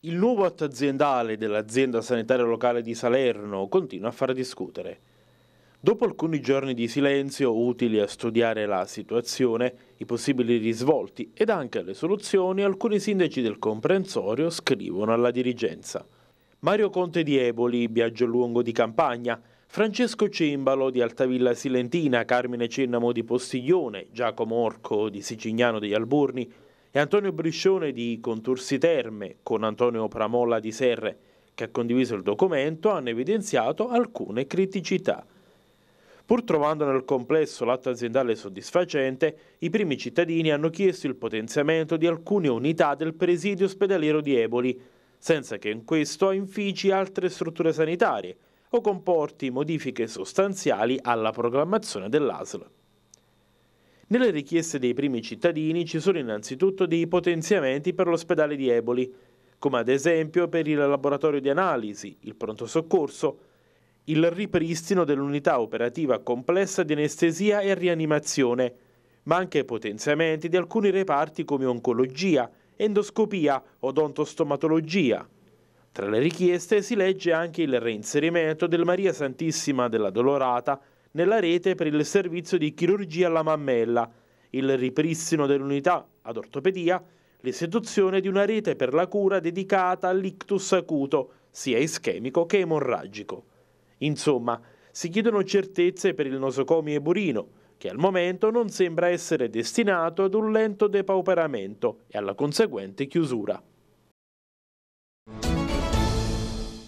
Il nuovo atto aziendale dell'azienda sanitaria locale di Salerno continua a far discutere. Dopo alcuni giorni di silenzio utili a studiare la situazione, i possibili risvolti ed anche le soluzioni, alcuni sindaci del comprensorio scrivono alla dirigenza. Mario Conte di Eboli, Lungo di Campagna, Francesco Cimbalo di Altavilla Silentina, Carmine Cennamo di Postiglione, Giacomo Orco di Sicignano degli Alburni, e Antonio Briscione di Contursi Terme con Antonio Pramolla di Serre, che ha condiviso il documento, hanno evidenziato alcune criticità. Pur trovando nel complesso l'atto aziendale soddisfacente, i primi cittadini hanno chiesto il potenziamento di alcune unità del presidio ospedaliero di Eboli, senza che in questo infici altre strutture sanitarie o comporti modifiche sostanziali alla programmazione dell'ASL. Nelle richieste dei primi cittadini ci sono innanzitutto dei potenziamenti per l'ospedale di Eboli, come ad esempio per il laboratorio di analisi, il pronto soccorso, il ripristino dell'unità operativa complessa di anestesia e rianimazione, ma anche potenziamenti di alcuni reparti come oncologia, endoscopia, odontostomatologia. Tra le richieste si legge anche il reinserimento del Maria Santissima della Dolorata nella rete per il servizio di chirurgia alla mammella, il ripristino dell'unità ad ortopedia, l'istituzione di una rete per la cura dedicata all'ictus acuto, sia ischemico che emorragico. Insomma, si chiedono certezze per il nosocomio eburino, che al momento non sembra essere destinato ad un lento depauperamento e alla conseguente chiusura.